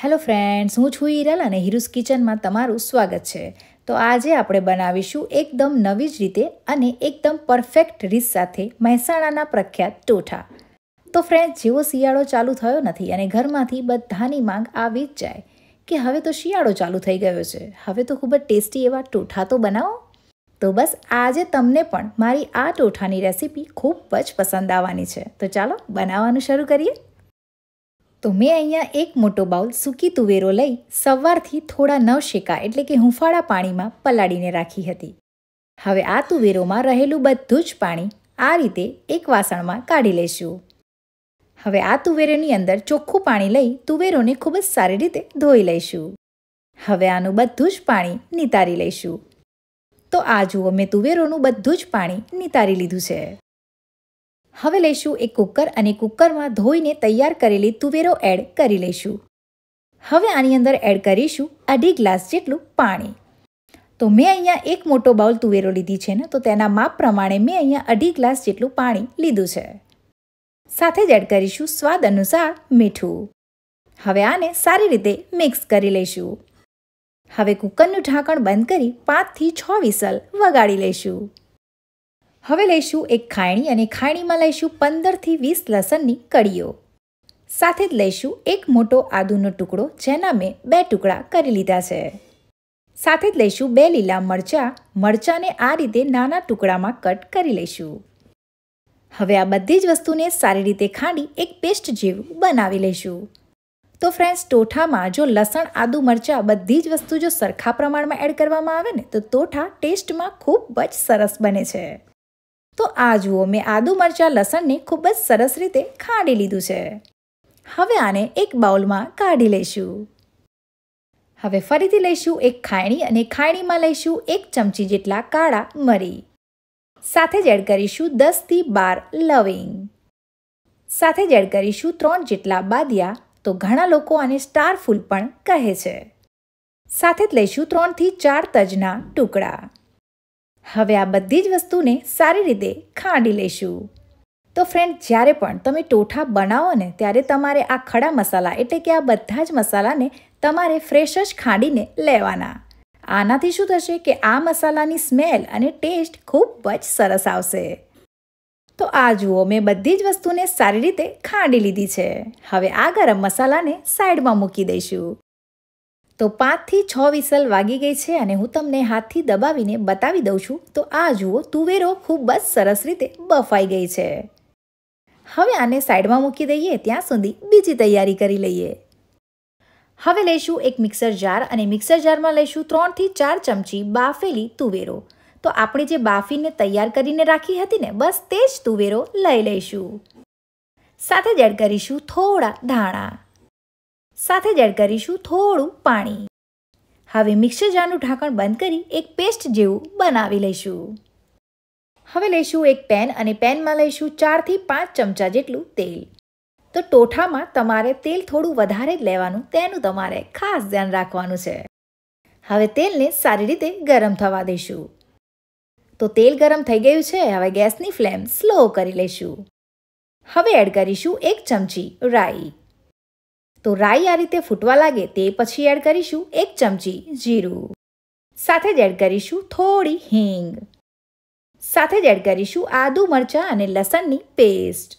hello friends હું છું હિરલ અને હિરુસ કિચનમાં તમારું સ્વાગત છે તો આજે આપણે બનાવીશું એકદમ નવી જ રીતે અને એકદમ પરફેક્ટ રીત સાથે મહેસાણાના પ્રખ્યાત ટોઠા તો ફ્રેન્ડ્સ જેવો શિયાળો ચાલુ થયો નથી અને ઘરમાંથી બધાની માંગ આવી જ જાય કે હવે તો શિયાળો ચાલુ થઈ ગયો છે હવે તો ખૂબ જ ટેસ્ટી એવા ટોઠા તો બનાવો તો બસ આજે તમને પણ મારી આ ટોઠાની રેસીપી ખૂબ જ પસંદ આવવાની છે તો ચાલો બનાવવાનું શરૂ કરીએ તો મેં અહીંયા એક મોટો બાઉલ સૂકી તુવેરો લઈ સવારથી થોડા નવશેકા એટલે કે હુંફાળા પાણીમાં પલાળીને રાખી હતી હવે આ તુવેરોમાં રહેલું બધું જ પાણી આ રીતે એક વાસણમાં કાઢી લઈશું હવે આ તુવેરોની અંદર ચોખ્ખું પાણી લઈ તુવેરોને ખૂબ જ સારી રીતે ધોઈ લઈશું હવે આનું બધું જ પાણી નિતારી લઈશું તો આ જુઓ મેં તુવેરોનું બધું જ પાણી નિતારી લીધું છે હવે લઈશું એક કુકર અને કુકરમાં ધોઈને તૈયાર કરેલી તુવેરો એડ કરી લઈશું હવે આની અંદર એડ કરીશું અઢી ગ્લાસ જેટલું પાણી તો મેં અહીંયા એક મોટો બાઉલ તુવેરો લીધી છે ને તો તેના માપ પ્રમાણે મેં અહીંયા અઢી ગ્લાસ જેટલું પાણી લીધું છે સાથે જ એડ કરીશું સ્વાદ અનુસાર મીઠું હવે આને સારી રીતે મિક્સ કરી લઈશું હવે કુકરનું ઢાંકણ બંધ કરી પાંચથી છ વિસલ વગાડી લઈશું હવે લઈશું એક ખાયણી અને ખાયણીમાં લઈશું પંદરથી વીસ લસણની કળીઓ સાથે જ લઈશું એક મોટો આદુનો ટુકડો જેના મેં બે ટુકડા કરી લીધા છે સાથે જ લઈશું બે લીલા મરચાં મરચાંને આ રીતે નાના ટુકડામાં કટ કરી લઈશું હવે આ બધી જ વસ્તુને સારી રીતે ખાંડી એક પેસ્ટ જેવું બનાવી લઈશું તો ફ્રેન્ડ્સ ટોઠામાં જો લસણ આદુ મરચાં બધી જ વસ્તુ જો સરખા પ્રમાણમાં એડ કરવામાં આવે ને તો ટોઠા ટેસ્ટમાં ખૂબ જ સરસ બને છે તો આ જુઓ મેં આદુ મરચાં લસણને ખૂબ જ સરસ રીતે ખાંડી લીધું છે હવે આને એક બાઉલમાં કાઢી લઈશું હવે ફરીથી લઈશું એક ખાયણી અને ખાયણીમાં લઈશું એક ચમચી જેટલા કાળા મરી સાથે જ એડ કરીશું દસથી બાર લવિંગ સાથે જ એડ કરીશું ત્રણ જેટલા બાદિયા તો ઘણા લોકો આને સ્ટાર ફૂલ પણ કહે છે સાથે જ લઈશું ત્રણથી ચાર તજના ટુકડા હવે આ બધી જ વસ્તુને સારી રીતે ખાંડી લઈશું તો ફ્રેન્ડ જ્યારે પણ તમે ટોઠા બનાવો ને ત્યારે તમારે આ ખડા મસાલા એટલે કે આ બધા જ મસાલાને તમારે ફ્રેશ જ ખાંડીને લેવાના આનાથી શું થશે કે આ મસાલાની સ્મેલ અને ટેસ્ટ ખૂબ જ સરસ આવશે તો આ જુઓ મેં બધી જ વસ્તુને સારી રીતે ખાંડી લીધી છે હવે આ ગરમ મસાલાને સાઈડમાં મૂકી દઈશું તો પાંચથી છ વિસલ વાગી ગઈ છે અને હું તમને હાથથી દબાવીને બતાવી દઉં છું તો આ જુઓ તુવેરો ખૂબ જ સરસ રીતે બફાઈ ગઈ છે હવે આને સાઈડમાં મૂકી દઈએ ત્યાં સુધી બીજી તૈયારી કરી લઈએ હવે લઈશું એક મિક્સર જાર અને મિક્સર જારમાં લઈશું ત્રણથી ચાર ચમચી બાફેલી તુવેરો તો આપણે જે બાફીને તૈયાર કરીને રાખી હતી ને બસ તે જ તુવેરો લઈ લઈશું સાથે જ એડ કરીશું થોડા ધાણા સાથે જ એડ કરીશું થોડું પાણી હવે મિક્સર જારનું ઢાંકણ બંધ કરી એક પેસ્ટ જેવું બનાવી લઈશું હવે લઈશું એક પેન અને પેનમાં લઈશું ચારથી પાંચ ચમચા જેટલું તેલ તો ટોઠામાં તમારે તેલ થોડું વધારે જ લેવાનું તેનું તમારે ખાસ ધ્યાન રાખવાનું છે હવે તેલને સારી રીતે ગરમ થવા દઈશું તો તેલ ગરમ થઈ ગયું છે હવે ગેસની ફ્લેમ સ્લો કરી લઈશું હવે એડ કરીશું એક ચમચી રાઈ તો રાઈ આ રીતે ફૂટવા લાગે તે પછી એડ કરીશું એક ચમચી જીરું સાથે જ એડ કરીશું થોડી હિંગ સાથે જ એડ કરીશું આદુ મરચાં અને લસણની પેસ્ટ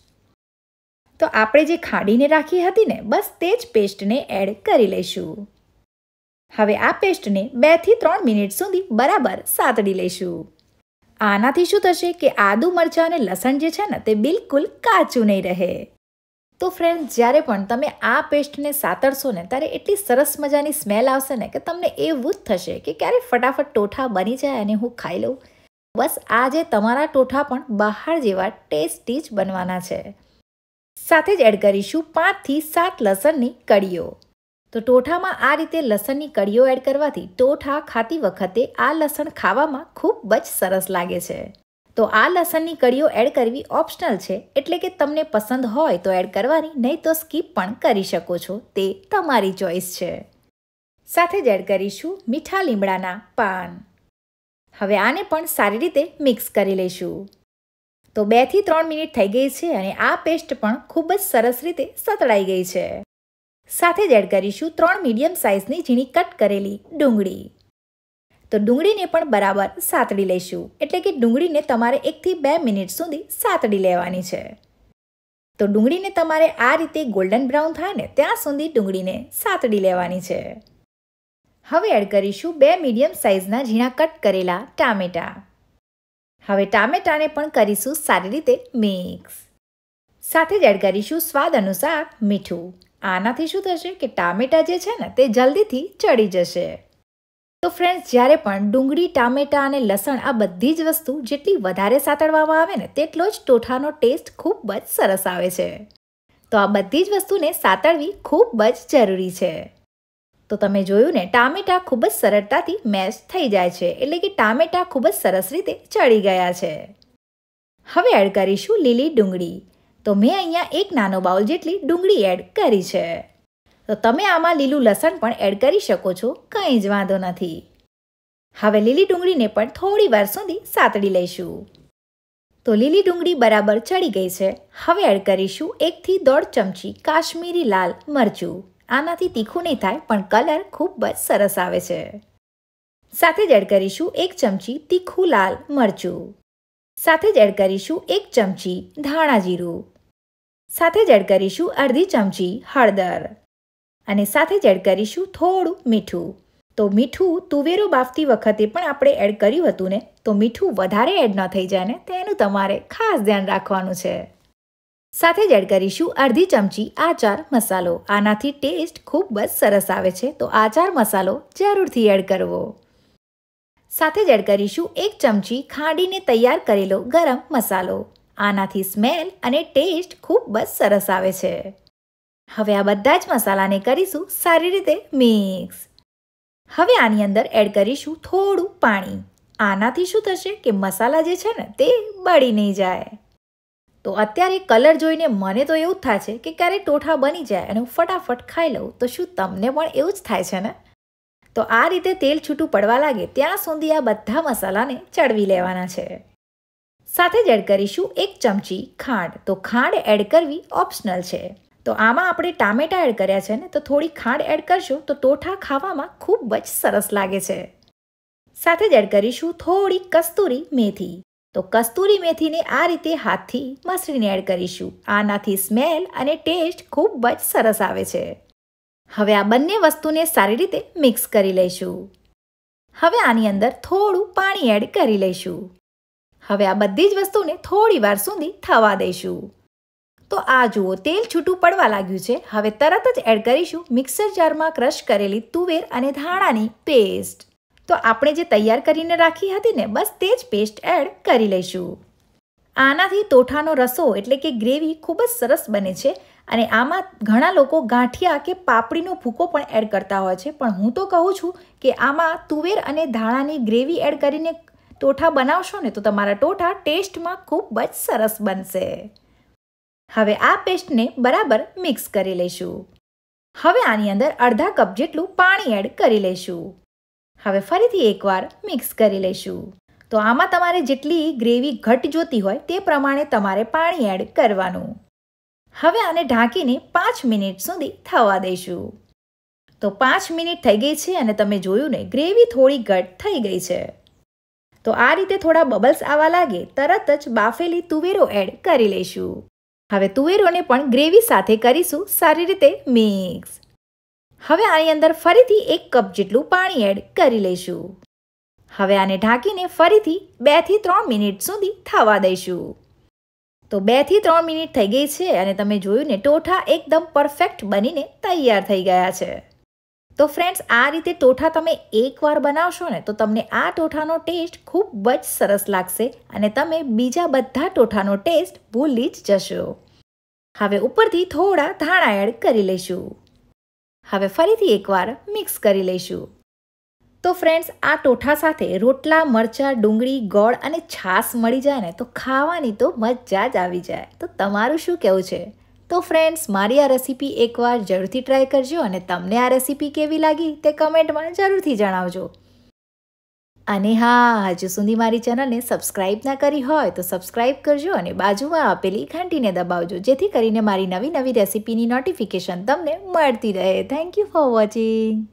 તો આપણે જે ખાંડીને રાખી હતી ને બસ તે જ પેસ્ટને એડ કરી લઈશું હવે આ પેસ્ટને બેથી ત્રણ મિનિટ સુધી બરાબર સાતડી લઈશું આનાથી શું થશે કે આદુ મરચાં અને લસણ જે છે ને તે બિલકુલ કાચું નહીં રહે તો ફ્રેન્ડ જ્યારે પણ તમે આ પેસ્ટને સાતરશો ને ત્યારે એટલી સરસ મજાની સ્મેલ આવશે ને કે તમને એવું જ થશે કે ક્યારે ફટાફટ ટોઠા બની જાય અને હું ખાઈ લઉં બસ આજે તમારા ટોઠા પણ બહાર જેવા ટેસ્ટી જ બનવાના છે સાથે જ એડ કરીશું પાંચથી સાત લસણની કડીઓ તો ટોઠામાં આ રીતે લસણની કડીઓ એડ કરવાથી ટોઠા ખાતી વખતે આ લસણ ખાવામાં ખૂબ જ સરસ લાગે છે તો આ લસણની કળીઓ એડ કરવી ઓપ્શનલ છે એટલે કે તમને પસંદ હોય તો એડ કરવાની નહીં તો સ્કીપ પણ કરી શકો છો તે તમારી ચોઈસ છે સાથે જ એડ કરીશું મીઠા લીમડાના પાન હવે આને પણ સારી રીતે મિક્સ કરી લઈશું તો બેથી ત્રણ મિનિટ થઈ ગઈ છે અને આ પેસ્ટ પણ ખૂબ જ સરસ રીતે સતળાઈ ગઈ છે સાથે જ એડ કરીશું ત્રણ મીડિયમ સાઇઝની ઝીણી કટ કરેલી ડુંગળી તો ડુંગળીને પણ બરાબર સાતડી લઈશું એટલે કે ડુંગળીને તમારે એકથી બે મિનિટ સુધી સાતડી લેવાની છે તો ડુંગળીને તમારે આ રીતે ગોલ્ડન બ્રાઉન થાય ને ત્યાં સુધી ડુંગળીને સાતડી લેવાની છે હવે એડ કરીશું બે મીડિયમ સાઇઝના ઝીણા કટ કરેલા ટામેટા હવે ટામેટાને પણ કરીશું સારી રીતે મિક્સ સાથે જ એડ કરીશું સ્વાદ અનુસાર મીઠું આનાથી શું થશે કે ટામેટા જે છે ને તે જલ્દીથી ચડી જશે તો ફ્રેન્ડ્સ જ્યારે પણ ડુંગળી ટામેટાં અને લસણ આ બધી જ વસ્તુ જેટલી વધારે સાતળવામાં આવે ને તેટલો જ ટોઠાનો ટેસ્ટ ખૂબ જ સરસ આવે છે તો આ બધી જ વસ્તુને સાતળવી ખૂબ જ જરૂરી છે તો તમે જોયું ને ટામેટાં ખૂબ જ સરળતાથી મેશ થઈ જાય છે એટલે કે ટામેટાં ખૂબ જ સરસ રીતે ચડી ગયા છે હવે એડ કરીશું લીલી ડુંગળી તો મેં અહીંયા એક નાનો બાઉલ જેટલી ડુંગળી એડ કરી છે તો તમે આમાં લીલું લસણ પણ એડ કરી શકો છો કંઈ જ વાંધો નથી હવે લીલી ડુંગળીને પણ થોડી વાર સુધી સાતડી લઈશું તો લીલી ડુંગળી બરાબર ચડી ગઈ છે હવે એડ કરીશું એકથી દોઢ ચમચી કાશ્મીરી લાલ મરચું આનાથી તીખું નહીં થાય પણ કલર ખૂબ જ સરસ આવે છે સાથે જ એડ કરીશું એક ચમચી તીખું લાલ મરચું સાથે જ એડ કરીશું એક ચમચી ધાણા જીરું સાથે જ એડ કરીશું અડધી ચમચી હળદર અને સાથે જ એડ કરીશું થોડું મીઠું તો મીઠું તુવેરો બાફતી વખતે પણ આપણે એડ કર્યું હતું ને તો મીઠું વધારે એડ ન થઈ જાય ને તેનું તમારે ખાસ ધ્યાન રાખવાનું છે સાથે જ એડ કરીશું અડધી ચમચી આચાર મસાલો આનાથી ટેસ્ટ ખૂબ જ સરસ આવે છે તો આચાર મસાલો જરૂરથી એડ કરવો સાથે જ એડ કરીશું એક ચમચી ખાંડીને તૈયાર કરેલો ગરમ મસાલો આનાથી સ્મેલ અને ટેસ્ટ ખૂબ જ સરસ આવે છે હવે આ બધા જ મસાલાને કરીશું સારી રીતે મિક્સ હવે આની અંદર એડ કરીશું થોડું પાણી આનાથી શું થશે કે મસાલા જે છે ને તે બળી નહીં જાય તો અત્યારે કલર જોઈને મને તો એવું જ થાય છે કે ક્યારેક ટોઠા બની જાય અને હું ફટાફટ ખાઈ લઉં તો શું તમને પણ એવું જ થાય છે ને તો આ રીતે તેલ છૂટું પડવા લાગે ત્યાં સુધી આ બધા મસાલાને ચડવી લેવાના છે સાથે જ એડ કરીશું એક ચમચી ખાંડ તો ખાંડ એડ કરવી ઓપ્શનલ છે તો આમાં આપણે ટામેટા એડ કર્યા છે ને તો થોડી ખાંડ એડ કરશું તો તોઠા ખાવામાં ખૂબ જ સરસ લાગે છે સાથે જ એડ કરીશું થોડી કસ્તુરી મેથી તો કસ્તુરી મેથીને આ રીતે હાથથી મસળીને એડ કરીશું આનાથી સ્મેલ અને ટેસ્ટ ખૂબ જ સરસ આવે છે હવે આ બંને વસ્તુને સારી રીતે મિક્સ કરી લઈશું હવે આની અંદર થોડું પાણી એડ કરી લઈશું હવે આ બધી જ વસ્તુને થોડી વાર સુધી થવા દઈશું તો આ જુઓ તેલ છૂટું પડવા લાગ્યું છે હવે તરત જ એડ કરીશું મિક્સર જારમાં ક્રશ કરેલી તુવેર અને ધાણાની પેસ્ટ તો આપણે જે તૈયાર કરીને રાખી હતી ને બસ તે જ પેસ્ટ એડ કરી લઈશું આનાથી તોઠાનો રસો એટલે કે ગ્રેવી ખૂબ જ સરસ બને છે અને આમાં ઘણા લોકો ગાંઠિયા કે પાપડીનો ફૂકો પણ એડ કરતા હોય છે પણ હું તો કહું છું કે આમાં તુવેર અને ધાણાની ગ્રેવી એડ કરીને તોઠા બનાવશો ને તો તમારા ટોઠા ટેસ્ટમાં ખૂબ જ સરસ બનશે હવે આ પેસ્ટને બરાબર મિક્સ કરી લઈશું હવે આની અંદર અડધા કપ જેટલું પાણી એડ કરી લઈશું હવે ફરીથી એકવાર મિક્સ કરી લઈશું તો આમાં તમારે જેટલી ગ્રેવી ઘટ જોતી હોય તે પ્રમાણે તમારે પાણી એડ કરવાનું હવે આને ઢાંકીને પાંચ મિનિટ સુધી થવા દઈશું તો પાંચ મિનિટ થઈ ગઈ છે અને તમે જોયું ને ગ્રેવી થોડી ઘટ થઈ ગઈ છે તો આ રીતે થોડા બબલ્સ આવવા લાગે તરત જ બાફેલી તુવેરો એડ કરી લઈશું હવે તુવેરોને પણ ગ્રેવી સાથે કરીશું સારી રીતે મિક્સ હવે આની અંદર ફરીથી એક કપ જેટલું પાણી એડ કરી લઈશું હવે આને ઢાંકીને ફરીથી બેથી ત્રણ મિનિટ સુધી થવા દઈશું તો બેથી ત્રણ મિનિટ થઈ ગઈ છે અને તમે જોયું ને ટોઠા એકદમ પરફેક્ટ બનીને તૈયાર થઈ ગયા છે તો ફ્રેન્ડ્સ આ રીતે ટોઠા તમે એકવાર બનાવશો ને તો તમને આ ટોઠાનો ટેસ્ટ ખૂબ જ સરસ લાગશે અને તમે બીજા બધા ટોઠાનો ટેસ્ટ ભૂલી જ જશો હવે ઉપરથી થોડા ધાણા એડ કરી લઈશું હવે ફરીથી એકવાર મિક્સ કરી લઈશું તો ફ્રેન્ડ્સ આ ટોઠા સાથે રોટલા મરચાં ડુંગળી ગોળ અને છાશ મળી જાય ને તો ખાવાની તો મજા જ આવી જાય તો તમારું શું કહેવું છે તો ફ્રેન્ડ્સ મારી આ રેસીપી એકવાર જરૂરથી ટ્રાય કરજો અને તમને આ રેસીપી કેવી લાગી તે કમેન્ટમાં જરૂરથી જણાવજો અને હા હજુ સુધી મારી ચેનલને સબસ્ક્રાઇબ ના કરી હોય તો સબસ્ક્રાઇબ કરજો અને બાજુમાં આપેલી ઘંટીને દબાવજો જેથી કરીને મારી નવી નવી રેસીપીની નોટિફિકેશન તમને મળતી રહે થેન્ક યુ ફોર વોચિંગ